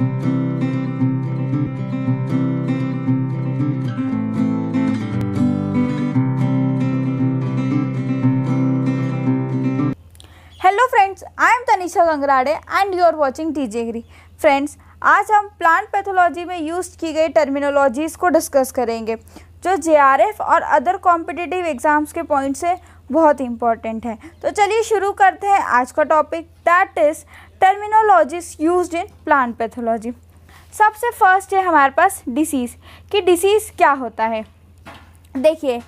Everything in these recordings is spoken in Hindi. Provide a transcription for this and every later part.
Hello friends I am Tanisha Gangrade and you are watching टीजेगरी फ्रेंड्स आज हम प्लांट पैथोलॉजी में यूज की गई टर्मिनोलॉजीज़ को डिस्कस करेंगे जो जे और अदर कॉम्पिटिटिव एग्ज़ाम्स के पॉइंट से बहुत इंपॉर्टेंट है तो चलिए शुरू करते हैं आज का topic that is terminologies use in plant pathology सबसे फर्स्ट है हमारे पास डिसीज़ कि डिसीज़ क्या होता है देखिए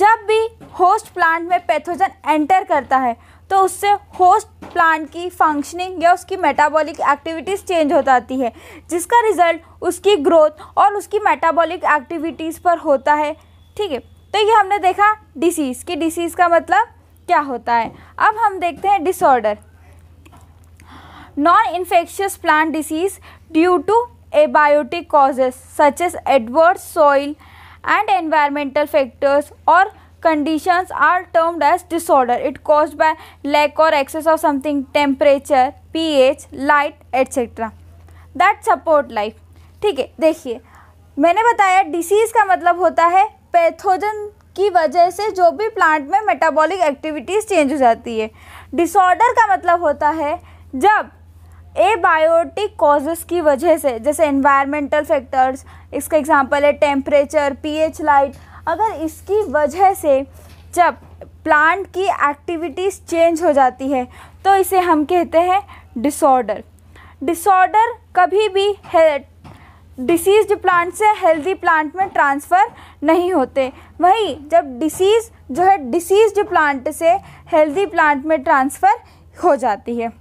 जब भी होस्ट प्लांट में पैथोजन एंटर करता है तो उससे होस्ट प्लांट की फंक्शनिंग या उसकी मेटाबॉलिक एक्टिविटीज़ चेंज हो जाती है जिसका रिजल्ट उसकी ग्रोथ और उसकी मेटाबॉलिक एक्टिविटीज़ पर होता है ठीक है तो ये हमने देखा डिसीज़ कि डिसीज़ का मतलब क्या होता है अब हम देखते हैं disorder non infectious plant disease due to abiotic causes such as adverse soil and environmental factors or conditions are termed as disorder it cause by lack or excess of something temperature P H light etcetera that support life ठीक है देखिए मैंने बताया डिसीज का मतलब होता है पैथोजन की वजह से जो भी प्लांट में मेटाबॉलिक एक्टिविटीज चेंज हो जाती है डिसऑर्डर का मतलब होता है जब एबायोटिक कॉजेस की वजह से जैसे इन्वायरमेंटल फैक्टर्स इसका एग्जांपल है टेम्परेचर पीएच लाइट अगर इसकी वजह से जब प्लांट की एक्टिविटीज़ चेंज हो जाती है तो इसे हम कहते हैं डिसऑर्डर डिसऑर्डर कभी भी डिसीज्ड प्लांट से हेल्दी प्लांट में ट्रांसफ़र नहीं होते वहीं जब डिसीज़ जो है डिसीज्ड प्लांट से हेल्दी प्लांट में ट्रांसफ़र हो जाती है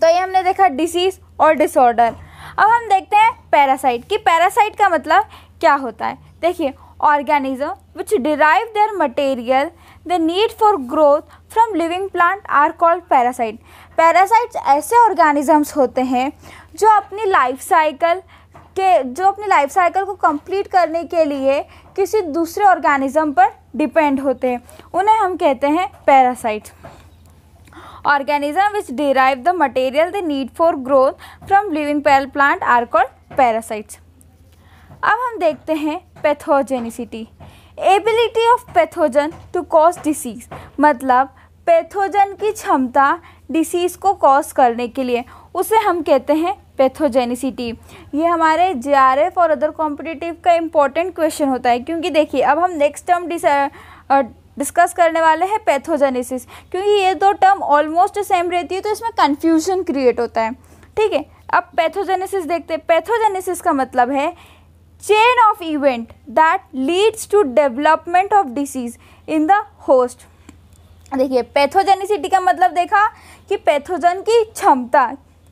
तो ये हमने देखा डिसीज़ और डिसऑर्डर अब हम देखते हैं पैरासाइट कि पैरासाइट का मतलब क्या होता है देखिए organism which derive their material the need for growth from living plant are called parasite parasites ऐसे ऑर्गेनिजम्स होते हैं जो अपनी लाइफ साइकिल के जो अपनी लाइफ साइकिल को कंप्लीट करने के लिए किसी दूसरे ऑर्गेनिज्म पर डिपेंड होते हैं उन्हें हम कहते हैं parasites which derive the material the need for growth from living pale plant are called parasites अब हम देखते हैं pathogenicity ability of pathogen to cause disease मतलब पैथोजन की क्षमता डिसीज़ को कॉज करने के लिए उसे हम कहते हैं पैथोजेनिसिटी ये हमारे जे और अदर कॉम्पिटिटिव का इम्पॉर्टेंट क्वेश्चन होता है क्योंकि देखिए अब हम नेक्स्ट टर्म डिस डिस्कस करने वाले हैं पैथोजेनेसिस क्योंकि ये दो टर्म ऑलमोस्ट सेम रहती है तो इसमें कन्फ्यूजन क्रिएट होता है ठीक है अब पैथोजेनेसिस देखते हैं पैथोजेनेसिस का मतलब है chain of event that leads to development of disease in the host देखिए पैथोजेनिसिटी का मतलब देखा कि पैथोजन की क्षमता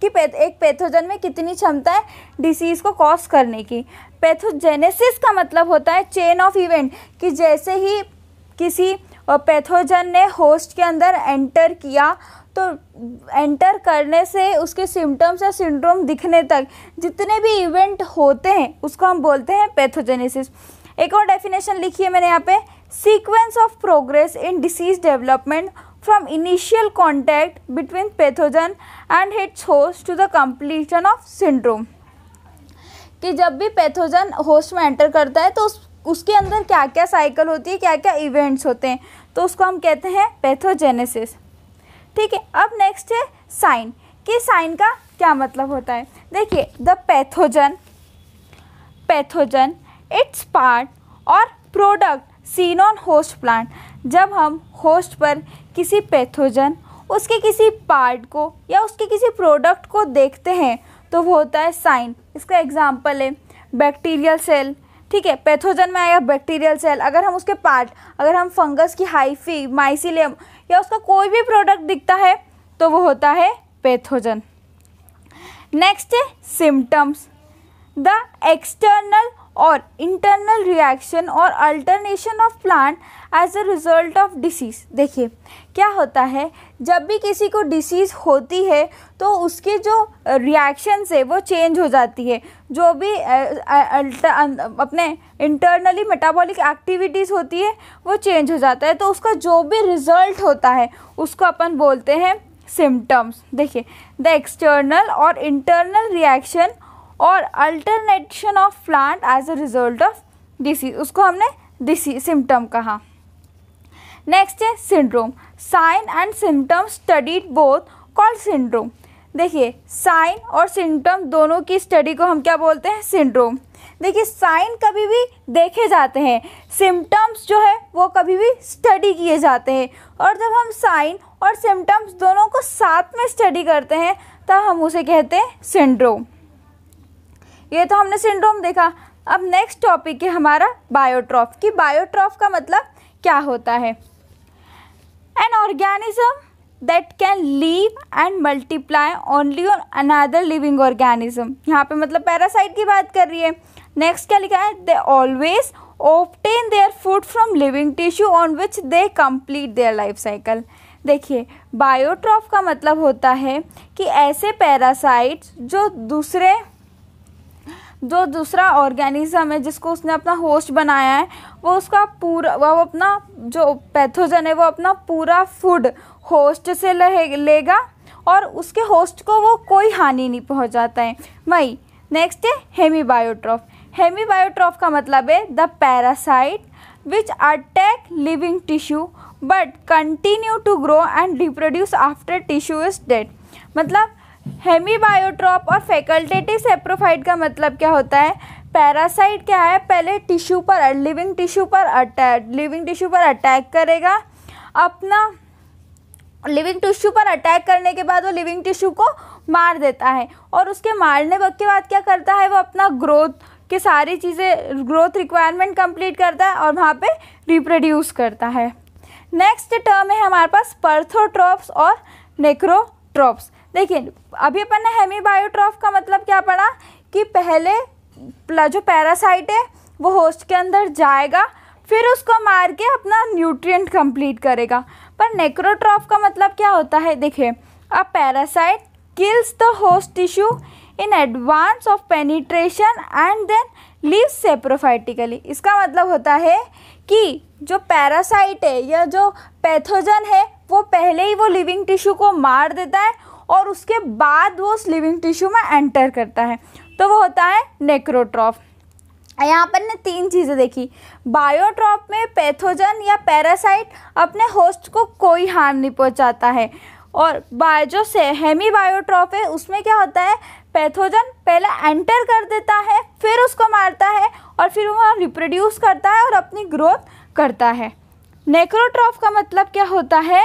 कि एक पैथोजन में कितनी क्षमता है डिसीज़ को कॉज करने की पैथोजेनेसिस का मतलब होता है चेन ऑफ इवेंट कि जैसे ही किसी पैथोजन ने होस्ट के अंदर एंटर किया तो एंटर करने से उसके सिम्टम्स या सिंड्रोम दिखने तक जितने भी इवेंट होते हैं उसको हम बोलते हैं पैथोजेनेसिस एक और डेफिनेशन लिखी है मैंने यहाँ पे sequence of progress in disease development from initial contact between pathogen and its host to the completion of syndrome कि जब भी पैथोजन होस्ट में एंटर करता है तो उस उसके अंदर क्या क्या साइकिल होती है क्या क्या इवेंट्स होते हैं तो उसको हम कहते हैं पैथोजेनेसिस ठीक है अब नेक्स्ट है साइन कि साइन का क्या मतलब होता है देखिए the pathogen pathogen its part or product seen on host plant जब हम होस्ट पर किसी पैथोजन उसके किसी पार्ट को या उसके किसी प्रोडक्ट को देखते हैं तो वो होता है साइन इसका एग्जाम्पल है बैक्टीरियल सेल ठीक है पैथोजन में आया बैक्टीरियल सेल अगर हम उसके पार्ट अगर हम फंगस की हाइफी माइसिलियम या उसका कोई भी प्रोडक्ट दिखता है तो वो होता है पैथोजन नेक्स्ट है symptoms the external or internal reaction or alternation of plant as a result of disease देखिए क्या होता है जब भी किसी को डिसीज़ होती है तो उसके जो रिएक्शन है वो चेंज हो जाती है जो भी अपने इंटरनली मेटाबॉलिक एक्टिविटीज़ होती है वो चेंज हो जाता है तो उसका जो भी रिज़ल्ट होता है उसको अपन बोलते हैं सिम्टम्स देखिए the external or internal reaction or alternation of plant as a result of disease उसको हमने डिसी सिम्टम कहा नेक्स्ट है syndrome sign and symptom studied both called syndrome देखिए साइन और सिम्टम दोनों की स्टडी को हम क्या बोलते हैं सिंड्रोम देखिए साइन कभी भी देखे जाते हैं सिम्टम्स जो है वो कभी भी स्टडी किए जाते हैं और जब हम साइन और सिम्टम्स दोनों को साथ में स्टडी करते हैं तब हम उसे कहते हैं सिंड्रोम ये तो हमने सिंड्रोम देखा अब नेक्स्ट टॉपिक है हमारा बायोट्रॉफ कि बायोट्रॉफ का मतलब क्या होता है an organism that can live and multiply only on another living organism यहाँ पे मतलब पैरासाइट की बात कर रही है नेक्स्ट क्या लिखा है they always obtain their food from living tissue on which they complete their life cycle देखिए बायोट्रॉफ का मतलब होता है कि ऐसे पैरासाइट्स जो दूसरे जो दूसरा ऑर्गेनिज्म है जिसको उसने अपना होस्ट बनाया है वो उसका पूरा वो अपना जो पैथोजन है वो अपना पूरा फूड होस्ट से ले, लेगा और उसके होस्ट को वो कोई हानि नहीं पहुंचाता है वही नेक्स्ट है हेमी बायोट्रॉफ हेमी बायोट्रॉफ का मतलब है the parasite which attack living tissue but continue to grow and reproduce after tissue is dead मतलब हेमीबायोट्रॉप और फैकल्टेटिव सेप्रोफाइट का मतलब क्या होता है पैरासाइट क्या है पहले टिश्यू पर लिविंग टिश्यू पर अटैक लिविंग टिश्यू पर अटैक करेगा अपना लिविंग टिश्यू पर अटैक करने के बाद वो लिविंग टिश्यू को मार देता है और उसके मारने वक्त के बाद क्या करता है वो अपना ग्रोथ के सारी चीज़ें ग्रोथ रिक्वायरमेंट कंप्लीट करता है और वहाँ पे रिप्रोड्यूस करता है नेक्स्ट टर्म है हमारे पास पर्थोट्रॉप्स और नेक्रोट्रॉप्स देखिए अभी अपन ने हेमी बायोट्रॉफ का मतलब क्या पढ़ा कि पहले जो पैरासाइट है वो होस्ट के अंदर जाएगा फिर उसको मार के अपना न्यूट्रिएंट कंप्लीट करेगा पर नेक्रोट्रॉफ का मतलब क्या होता है देखिए a parasite kills the host tissue in advance of penetration and then live saprophytically इसका मतलब होता है कि जो पैरासाइट है या जो पैथोजन है वो पहले ही वो लिविंग टिश्यू को मार देता है और उसके बाद वो उस लिविंग टिश्यू में एंटर करता है तो वो होता है नेक्रोट्रॉफ यहाँ पर ने तीन चीज़ें देखी बायोट्रॉप में पैथोजन या पैरासाइट अपने होस्ट को कोई हार्म नहीं पहुँचाता है और बाय जो से हेमी बायोट्रॉप है उसमें क्या होता है पैथोजन पहले एंटर कर देता है फिर उसको मारता है और फिर वह रिप्रोड्यूस करता है और अपनी ग्रोथ करता है नेक्रोट्रॉफ का मतलब क्या होता है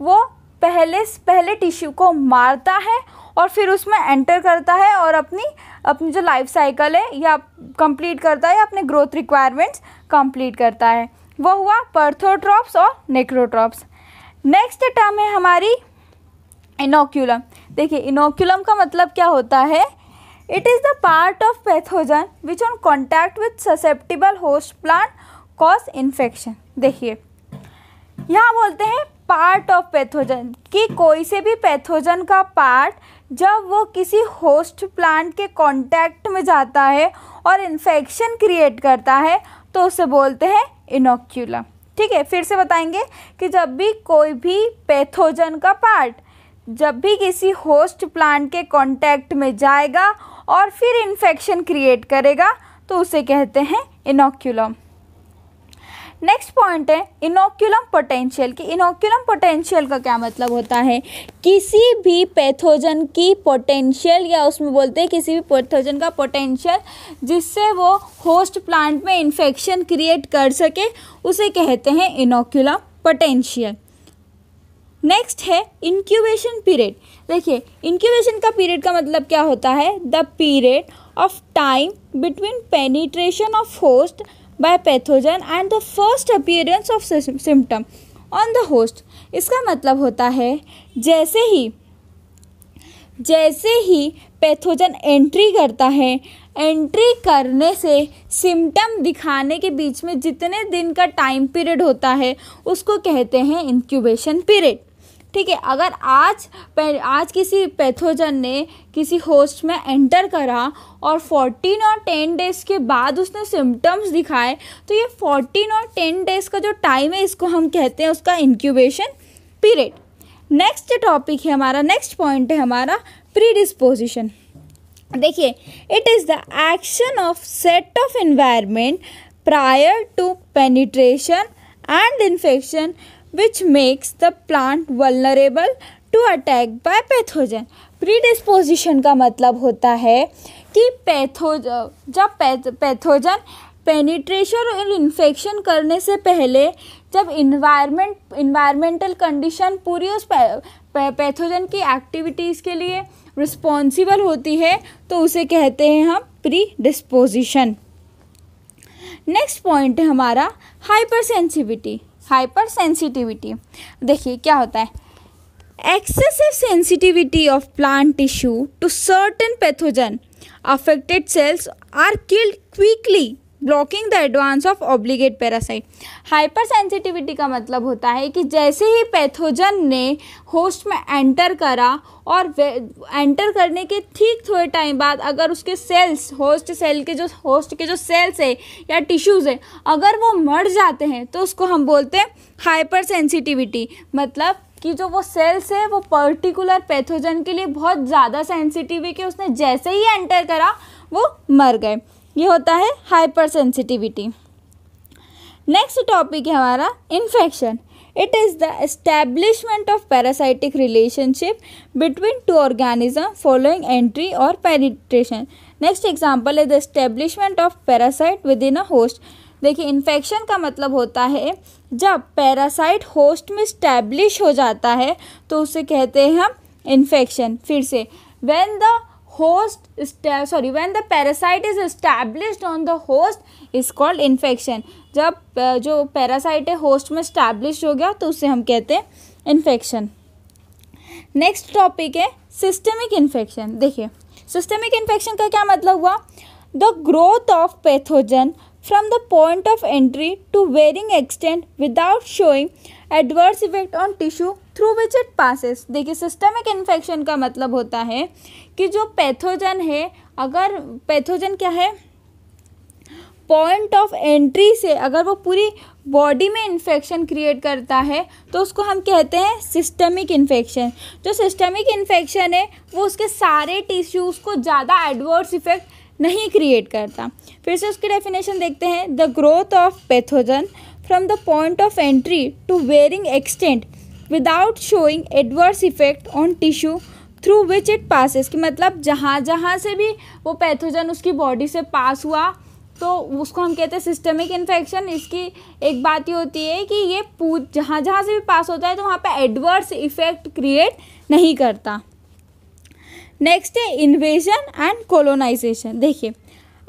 वो पहले पहले टिश्यू को मारता है और फिर उसमें एंटर करता है और अपनी अपनी जो लाइफ साइकिल है या कंप्लीट करता है या अपने ग्रोथ रिक्वायरमेंट्स कंप्लीट करता है वो हुआ पर्थोट्रॉप्स और नेक्रोट्रॉप्स नेक्स्ट टर्म है हमारी इनोक्यूलम देखिए इनोक्यूलम का मतलब क्या होता है it is the part of pathogen which on contact with susceptible host plant cause infection देखिए यहाँ बोलते हैं पार्ट ऑफ पैथोजन कि कोई से भी पैथोजन का पार्ट जब वो किसी होस्ट प्लांट के कांटेक्ट में जाता है और इन्फेक्शन क्रिएट करता है तो उसे बोलते हैं इनोक्यूला ठीक है फिर से बताएंगे कि जब भी कोई भी पैथोजन का पार्ट जब भी किसी होस्ट प्लांट के कांटेक्ट में जाएगा और फिर इन्फेक्शन क्रिएट करेगा तो उसे कहते हैं इनोक्यूलम नेक्स्ट पॉइंट है इनोक्यूलम पोटेंशियल कि इनोक्यूलम पोटेंशियल का क्या मतलब होता है किसी भी पैथोजन की पोटेंशियल या उसमें बोलते हैं किसी भी पैथोजन का पोटेंशियल जिससे वो होस्ट प्लांट में इन्फेक्शन क्रिएट कर सके उसे कहते हैं इनोक्यूलम पोटेंशियल नेक्स्ट है इंक्यूबेशन पीरियड देखिए इंक्यूबेशन का पीरियड का मतलब क्या होता है the period of time between penetration of host by pathogen and the first appearance of symptom on the host इसका मतलब होता है जैसे ही जैसे ही पैथोजन एंट्री करता है एंट्री करने से सिम्टम दिखाने के बीच में जितने दिन का टाइम पीरियड होता है उसको कहते हैं इंक्यूबेशन पीरियड ठीक है अगर आज आज किसी पैथोजन ने किसी होस्ट में एंटर करा और 14 और 10 डेज के बाद उसने सिम्टम्स दिखाए तो ये 14 और 10 डेज का जो टाइम है इसको हम कहते हैं उसका इंक्यूबेशन पीरियड नेक्स्ट टॉपिक है हमारा नेक्स्ट पॉइंट है हमारा प्रीडिस्पोजिशन देखिए it is the action of set of environment prior to penetration and infection which makes the plant vulnerable to attack by pathogen disposition का मतलब होता है कि पैथोज जब पैथोजन पेनिट्रेशन और इन्फेक्शन करने से पहले जब इन्वायरमेंट इन्वायरमेंटल कंडीशन पूरी उस पैथोजन की एक्टिविटीज़ के लिए रिस्पॉन्सिबल होती है तो उसे कहते हैं हम प्री डिस्पोजिशन नेक्स्ट पॉइंट है हमारा सेंसिविटी हाइपर सेंसिटिविटी देखिए क्या होता है excessive sensitivity of plant tissue to certain pathogen affected cells are killed quickly blocking the advance of obligate parasite hyper sensitivity का मतलब होता है कि जैसे ही पैथोजन ने होस्ट में एंटर करा और एंटर करने के ठीक थोड़े टाइम बाद अगर उसके सेल्स होस्ट सेल के जो होस्ट के जो सेल्स है या टिश्यूज़ है अगर वो मर जाते हैं तो उसको हम बोलते हैं हाइपर सेंसिटिविटी मतलब कि जो वो सेल्स है वो पर्टिकुलर पैथोजन के लिए बहुत ज़्यादा सेंसिटिव है कि उसने जैसे ही एंटर करा वो मर गए ये होता है हाइपर सेंसिटिविटी नेक्स्ट टॉपिक है हमारा infection it is the establishment of parasitic relationship between two organism following entry or penetration next example है the establishment of parasite within a host देखिए इन्फेक्शन का मतलब होता है जब पैरासाइट होस्ट में स्टैब्लिश हो जाता है तो उसे कहते हैं हम इन्फेक्शन फिर से when the host sorry when the parasite is established on the host is called infection जब जो पैरासाइट है host में स्टैब्लिश हो गया तो उसे हम कहते हैं इन्फेक्शन नेक्स्ट टॉपिक है सिस्टमिक इन्फेक्शन देखिए सिस्टमिक इन्फेक्शन का क्या मतलब हुआ the growth of pathogen from the point of entry to varying extent without showing adverse effect on tissue through which it passes देखिए सिस्टमिक इन्फेक्शन का मतलब होता है कि जो पैथोजन है अगर पैथोजन क्या है पॉइंट ऑफ एंट्री से अगर वो पूरी बॉडी में इन्फेक्शन क्रिएट करता है तो उसको हम कहते हैं सिस्टमिक इन्फेक्शन जो सिस्टमिक इन्फेक्शन है वो उसके सारे टिश्यूज़ को ज़्यादा एडवर्स इफेक्ट नहीं क्रिएट करता फिर से उसकी डेफिनेशन देखते हैं the growth of pathogen from the point of entry to varying extent without showing adverse effect on tissue through which it passes कि मतलब जहाँ जहाँ से भी वो पैथोजन उसकी बॉडी से पास हुआ तो उसको हम कहते हैं सिस्टमिक इन्फेक्शन इसकी एक बात ये होती है कि ये पू जहाँ जहाँ से भी पास होता है तो वहाँ पे एडवर्स इफेक्ट क्रिएट नहीं करता नेक्स्ट है इन्वेजन एंड कोलोनाइजेशन देखिए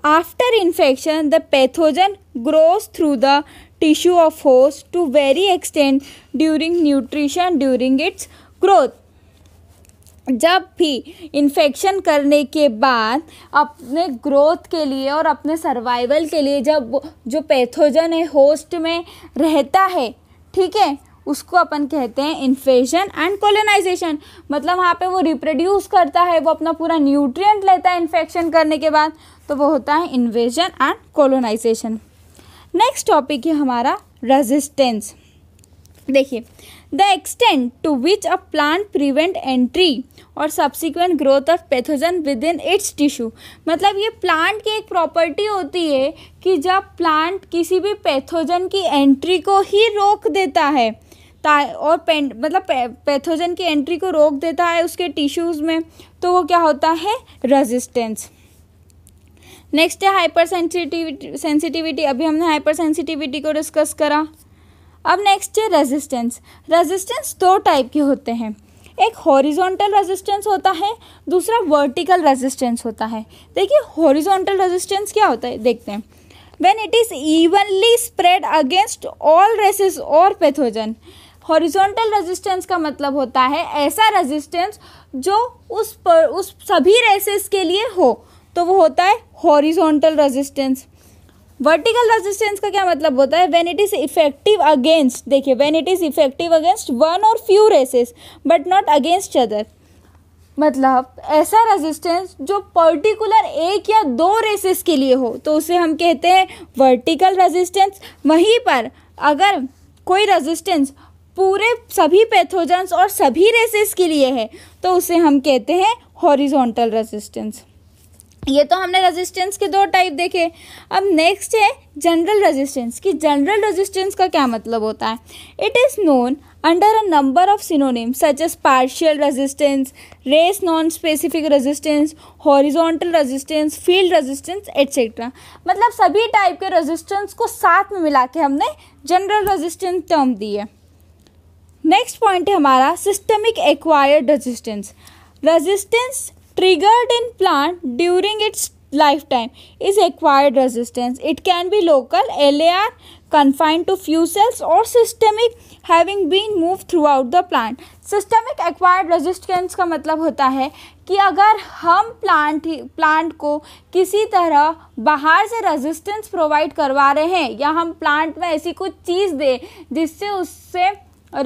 after infection the pathogen grows through the tissue of host to very extent during nutrition during its growth जब भी इन्फेक्शन करने के बाद अपने ग्रोथ के लिए और अपने सर्वाइवल के लिए जब जो पैथोजन है होस्ट में रहता है ठीक है उसको अपन कहते हैं इन्फेशन एंड कॉलोनाइजेशन मतलब वहाँ पे वो रिप्रोड्यूस करता है वो अपना पूरा न्यूट्रिएंट लेता है इन्फेक्शन करने के बाद तो वो होता है invasion and colonization next topic है हमारा रेजिस्टेंस देखिए the extent to which a plant prevent entry or subsequent growth of pathogen within its tissue मतलब ये प्लांट की एक प्रॉपर्टी होती है कि जब प्लांट किसी भी पैथोजन की एंट्री को ही रोक देता है और पें मतलब पे, पैथोजन की एंट्री को रोक देता है उसके टिश्यूज़ में तो वो क्या होता है रेजिस्टेंस नेक्स्ट है हाइपर सेंसिटिविटी सेंसिटिविटी अभी हमने हाइपर सेंसिटिविटी को डिस्कस करा अब नेक्स्ट है रेजिस्टेंस रेजिस्टेंस दो टाइप के होते हैं एक हॉरिजॉन्टल रेजिस्टेंस होता है दूसरा वर्टिकल रेजिस्टेंस होता है देखिए हॉरिजॉन्टल रेजिस्टेंस क्या होता है देखते हैं when it is evenly spread against all races or pathogen horizontal resistance का मतलब होता है ऐसा रेजिस्टेंस जो उस पर उस सभी रेसिस के लिए हो तो वो होता है हॉरिजॉन्टल रेजिस्टेंस वर्टिकल रेजिस्टेंस का क्या मतलब होता है when it is effective against देखिए when it is effective against one or few races but not against other मतलब ऐसा रेजिस्टेंस जो पर्टिकुलर एक या दो रेसेस के लिए हो तो उसे हम कहते हैं वर्टिकल रेजिस्टेंस वहीं पर अगर कोई रेजिस्टेंस पूरे सभी पैथोजेंस और सभी रेसेस के लिए है तो उसे हम कहते हैं हॉरिजॉन्टल रेजिस्टेंस ये तो हमने रेजिस्टेंस के दो टाइप देखे अब नेक्स्ट है जनरल रेजिस्टेंस कि जनरल रेजिस्टेंस का क्या मतलब होता है it is known under a number of synonym such as partial resistance race non specific resistance horizontal resistance field resistance etcetera मतलब सभी टाइप के रेजिस्टेंस को साथ में मिला के हमने जनरल रेजिस्टेंस टर्म दी है नेक्स्ट पॉइंट है हमारा systemic acquired resistance resistance triggered in plant during its lifetime is acquired resistance. It can be local LAR confined to few cells or systemic having been moved throughout the plant. Systemic acquired resistance का मतलब होता है कि अगर हम प्लांट प्लांट को किसी तरह बाहर से रेजिस्टेंस प्रोवाइड करवा रहे हैं या हम प्लांट में ऐसी कुछ चीज़ दें जिससे उससे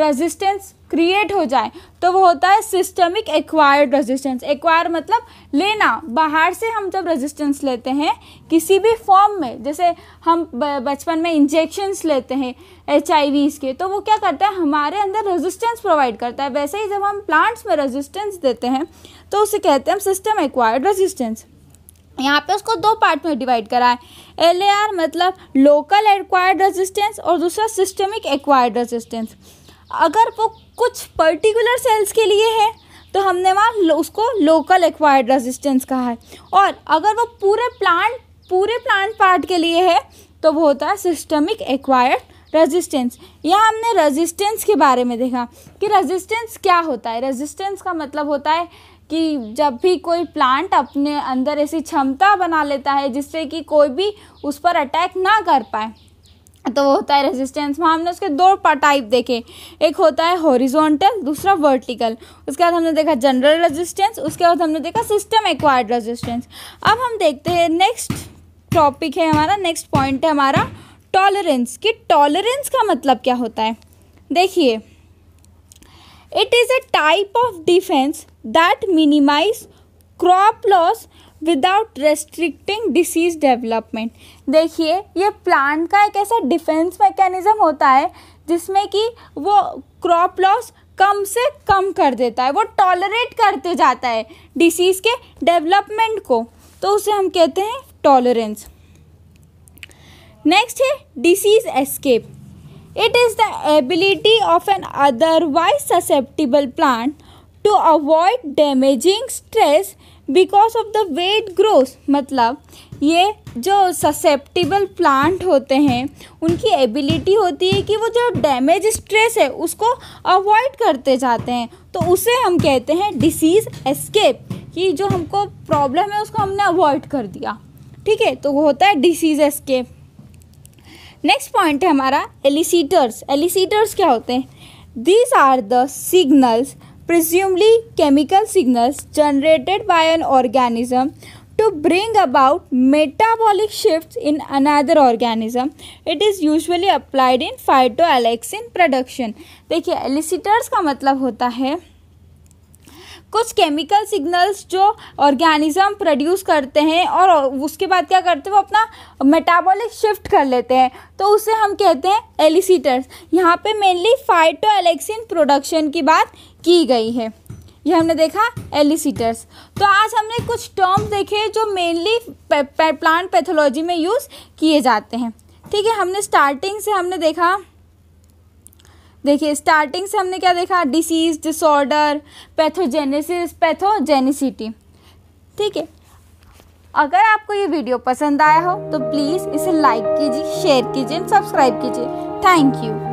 रेजिस्टेंस क्रिएट हो जाए तो वो होता है सिस्टमिक एक्वायर्ड रेजिस्टेंस एक्वायर मतलब लेना बाहर से हम जब रेजिस्टेंस लेते हैं किसी भी फॉर्म में जैसे हम बचपन में इंजेक्शंस लेते हैं एच के तो वो क्या करता है हमारे अंदर रेजिस्टेंस प्रोवाइड करता है वैसे ही जब हम प्लांट्स में रेजिस्टेंस देते हैं तो उसे कहते हैं हम सिस्टम एक्वायर्ड रेजिस्टेंस यहाँ पे उसको दो पार्ट में डिवाइड करा है एल मतलब लोकल एक्वायर्ड रेजिस्टेंस और दूसरा सिस्टमिक एक्वायर्ड रेजिस्टेंस अगर वो कुछ पर्टिकुलर सेल्स के लिए है तो हमने वहाँ उसको लोकल एक्वायर्ड रेजिस्टेंस कहा है और अगर वो पूरे प्लांट पूरे प्लांट पार्ट के लिए है तो वो होता है सिस्टमिक एक्वायर्ड रेजिस्टेंस यह हमने रेजिस्टेंस के बारे में देखा कि रेजिस्टेंस क्या होता है रेजिस्टेंस का मतलब होता है कि जब भी कोई प्लांट अपने अंदर ऐसी क्षमता बना लेता है जिससे कि कोई भी उस पर अटैक ना कर पाए तो वो होता है रेजिस्टेंस वहाँ हमने उसके दो टाइप देखे एक होता है हॉरिजॉन्टल दूसरा वर्टिकल उसके बाद हमने देखा जनरल रेजिस्टेंस उसके बाद हमने देखा सिस्टम एक्वायर्ड रेजिस्टेंस अब हम देखते हैं नेक्स्ट टॉपिक है हमारा नेक्स्ट पॉइंट है हमारा टॉलरेंस कि टॉलरेंस का मतलब क्या होता है देखिए it is a type of defense that minimize crop loss without restricting disease development देखिए ये प्लांट का एक ऐसा डिफेंस मैकेनिज़्म होता है जिसमें कि वो क्रॉप लॉस कम से कम कर देता है वो टॉलरेट करते जाता है डिसीज़ के डेवलपमेंट को तो उसे हम कहते हैं टॉलरेंस नेक्स्ट है disease escape it is the ability of an otherwise susceptible plant to avoid damaging stress because of the wet growth मतलब ये जो ससेप्टिबल प्लांट होते हैं उनकी एबिलिटी होती है कि वो जो डैमेज स्ट्रेस है उसको अवॉइड करते जाते हैं तो उसे हम कहते हैं डिसीज़ एस्केप कि जो हमको प्रॉब्लम है उसको हमने अवॉइड कर दिया ठीक है तो वो होता है डिसीज़ एस्केप नेक्स्ट पॉइंट है हमारा एलिसीटर्स एलिसीटर्स क्या होते हैं these are the signals presumably chemical signals generated by an organism to bring about metabolic shifts in another organism it is usually applied in phytoalexin production देखिए एलिसिटर्स का मतलब होता है कुछ केमिकल सिग्नल्स जो ऑर्गेनिज़म प्रोड्यूस करते हैं और उसके बाद क्या करते हैं वो अपना मेटाबॉलिक शिफ्ट कर लेते हैं तो उसे हम कहते हैं एलिसिटर्स e यहाँ पे मेनली फाइटो एलेक्सिन प्रोडक्शन की बात की गई है ये हमने देखा एलिसिटर्स e तो आज हमने कुछ टर्म्स देखे जो मेनली प्लांट पैथोलॉजी में यूज़ किए जाते हैं ठीक है हमने स्टार्टिंग से हमने देखा देखिए स्टार्टिंग से हमने क्या देखा डिसीज डिसऑर्डर पैथोजेनेसिस पैथोजेनिसिटी ठीक है अगर आपको ये वीडियो पसंद आया हो तो प्लीज़ इसे लाइक कीजिए शेयर कीजिए सब्सक्राइब कीजिए थैंक यू